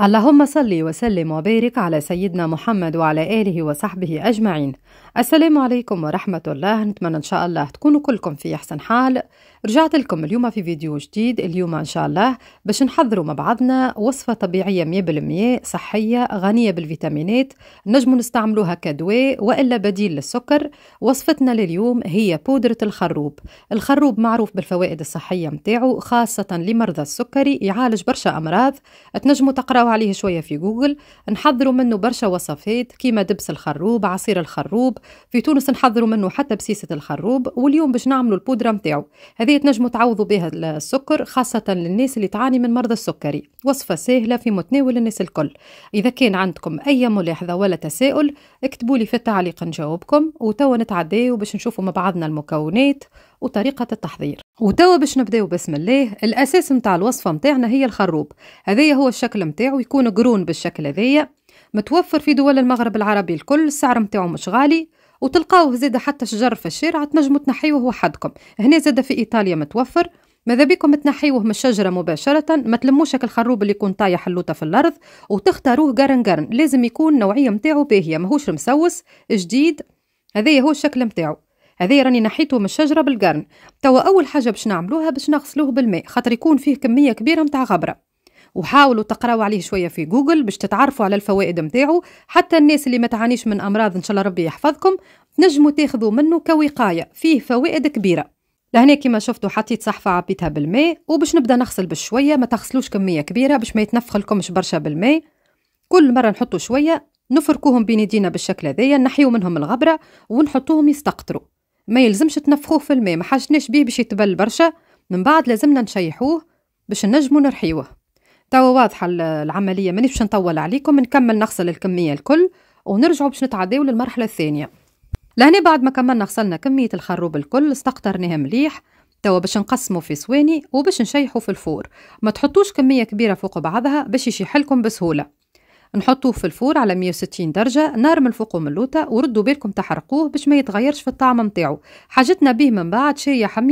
اللهم صل وسلم وبارك على سيدنا محمد وعلى آله وصحبه أجمعين السلام عليكم ورحمة الله نتمنى إن شاء الله تكونوا كلكم في أحسن حال رجعت لكم اليوم في فيديو جديد اليوم إن شاء الله باش نحضروا مع بعضنا وصفة طبيعية 100% صحية غنية بالفيتامينات نجموا نستعملوها كدواء وإلا بديل للسكر وصفتنا لليوم هي بودرة الخروب الخروب معروف بالفوائد الصحية متاعو خاصة لمرضى السكري يعالج برشا أمراض تنجموا تقراو عليه شوية في جوجل نحضروا منه برشا وصفات كيما دبس الخروب عصير الخروب في تونس نحضروا منه حتى بسيسة الخروب واليوم باش نعملوا البودرة متاعو هذه هذه تنجموا تعوضوا بها السكر خاصة للناس اللي تعاني من مرض السكري وصفة سهلة في متناول الناس الكل إذا كان عندكم أي ملاحظة ولا تساؤل اكتبوا لي في التعليق نجاوبكم وتوا نتعداو باش نشوفوا مع بعضنا المكونات وطريقة التحضير وتوا باش نبداو بسم الله الأساس متاع الوصفة متاعنا هي الخروب هذايا هو الشكل متاعو يكون قرون بالشكل هذايا متوفر في دول المغرب العربي الكل السعر متاعو مش غالي وتلقاوه زيد حتى شجر في الشارع تنجموا تنحيوه وحدكم هنا زاد في ايطاليا متوفر ماذا بكم تنحيوه من الشجره مباشره ما تلموش الخروب اللي يكون طايح اللوطه في الارض وتختاروه قرن قرن لازم يكون النوعيه نتاعو باهيه ماهوش مسوس جديد هذا هو الشكل نتاعو هذا راني نحيته من الشجره بالقرن توا اول حاجه باش نعملوها باش نغسلوه بالماء خاطر يكون فيه كميه كبيره نتاع غبره وحاولوا تقراو عليه شويه في جوجل باش تتعرفوا على الفوائد نتاعو حتى الناس اللي ما تعانيش من امراض ان شاء الله ربي يحفظكم تنجموا تاخذوا منه كوقايه فيه فوائد كبيره لهنا كما شفتوا حطيت صحفة عبيتها بالماء وباش نبدا نغسل بشوية ما تغسلوش كمية كبيرة باش ما يتنفخلكمش برشا بالماء كل مرة نحطوا شوية نفركوهم بين يدينا بالشكل هذايا نحيو منهم الغبرة ونحطوهم يستقطروا ما يلزمش تنفخوه في الماء ما حاجناش بيه باش يتبل برشا من بعد لازمنا نشيحوه باش نجمو نرحيوه توا واضحه العمليه مانيش باش نطول عليكم نكمل نغسل الكميه الكل ونرجعوا باش نتعداو للمرحله الثانيه لهنا بعد ما كملنا غسلنا كميه الخروب الكل استقطرناها مليح توا باش نقسمه في سواني وباش نشيحه في الفور ما تحطوش كميه كبيره فوق بعضها باش يشيح لكم بسهوله نحطوه في الفور على 160 درجة نار من فوقه من اللوطة وردوا بالكم تحرقوه باش ما يتغيرش في الطعم متاعو حاجتنا بيه من بعد شايح 100%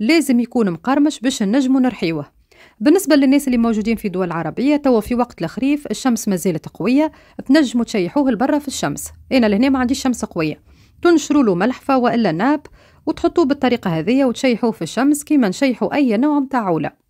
لازم يكون مقرمش باش نجمو نرحيوه بالنسبة للناس اللي موجودين في دول عربية توا في وقت الخريف الشمس مازالت قوية تنجموا تشيحوه لبرا في الشمس أنا لهنا ما عنديش شمس قوية تنشروا له ملحفة وإلا ناب وتحطوه بالطريقة هذه وتشيحوه في الشمس كيما نشيحوا أي نوع متاع عولة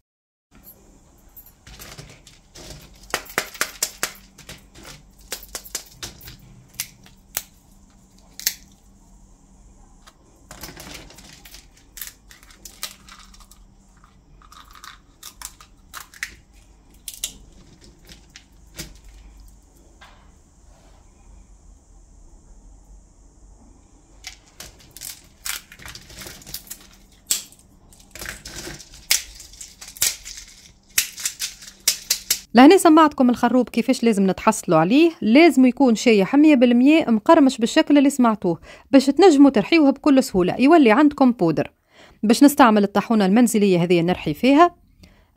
لهنا سمعتكم الخروب كيفاش لازم نتحصلوا عليه لازم يكون شاي 100% مقرمش بالشكل اللي سمعتوه باش تنجموا ترحيوه بكل سهولة يولي عندكم بودر باش نستعمل الطاحونة المنزلية هذه نرحي فيها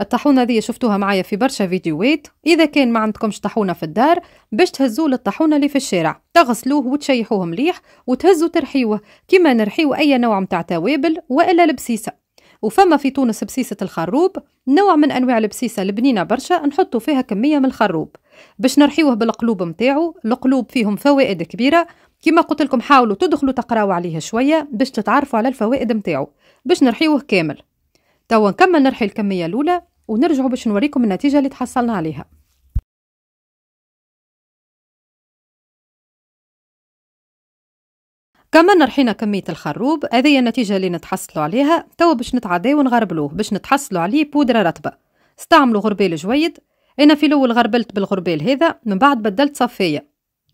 الطاحونه هذه شفتوها معايا في برشا فيديوهات اذا كان ما عندكمش طاحونه في الدار باش تهزوا للطاحونه اللي في الشارع تغسلوه وتشيحوه مليح وتهزوا ترحيوه كما نرحيو اي نوع متاع توابل والا البسيسه وفما في تونس بسيسة الخروب نوع من أنواع البسيسة البنينة برشا نحطوا فيها كمية من الخروب باش نرحيوه بالقلوب متاعو القلوب فيهم فوائد كبيرة كما قلت لكم حاولوا تدخلوا تقراو عليه شوية باش تتعرفوا على الفوائد متاعو باش نرحيوه كامل توا نكمل نرحي الكمية الأولى ونرجعوا باش نوريكم النتيجة اللي تحصلنا عليها كمان رحينا كمية الخروب هذه النتيجة اللي نتحصلوا عليها توا باش نتعداو ونغربلوه باش نتحصلوا عليه بودرة رطبة استعملوا غربال جويد انا في الاول غربلت بالغربال هذا من بعد بدلت صفية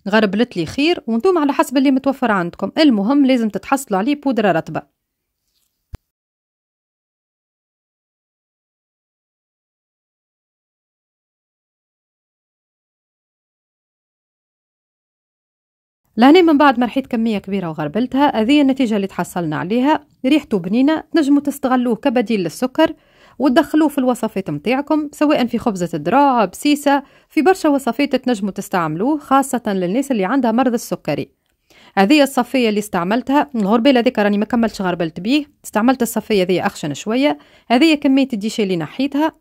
غربلت لي خير وانتم على حسب اللي متوفر عندكم المهم لازم تتحصلوا عليه بودره رطبه لهنا من بعد ما رحيت كميه كبيره وغربلتها هذه النتيجه اللي تحصلنا عليها ريحته بنينه تنجموا تستغلوه كبديل للسكر وتدخلوه في الوصفات متاعكم سواء في خبزة الدراع بسيسة في برشا وصفات تنجموا تستعملوه خاصة للناس اللي عندها مرض السكري هذه الصفية اللي استعملتها الغربال هذيك راني ما كملتش غربلت بيه استعملت الصفية هذه أخشن شوية هذه كمية الديشي اللي نحيتها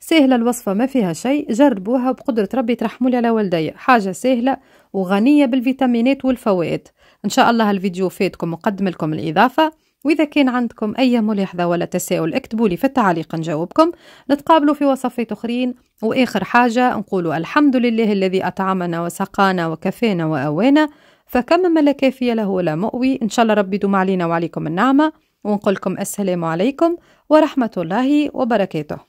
سهلة الوصفة ما فيها شيء جربوها بقدرة ربي ترحموا على والدي حاجة سهلة وغنية بالفيتامينات والفوائد إن شاء الله الفيديو فاتكم وقدم لكم الإضافة وإذا كان عندكم أي ملاحظة ولا تساؤل اكتبوا لي في التعليق نجاوبكم نتقابلوا في وصفات أخرين وآخر حاجة نقولوا الحمد لله الذي أطعمنا وسقانا وكفانا وأوانا فكم ما لا كافية له ولا مؤوي إن شاء الله ربي يدوم علينا وعليكم النعمة ونقول لكم السلام عليكم ورحمة الله وبركاته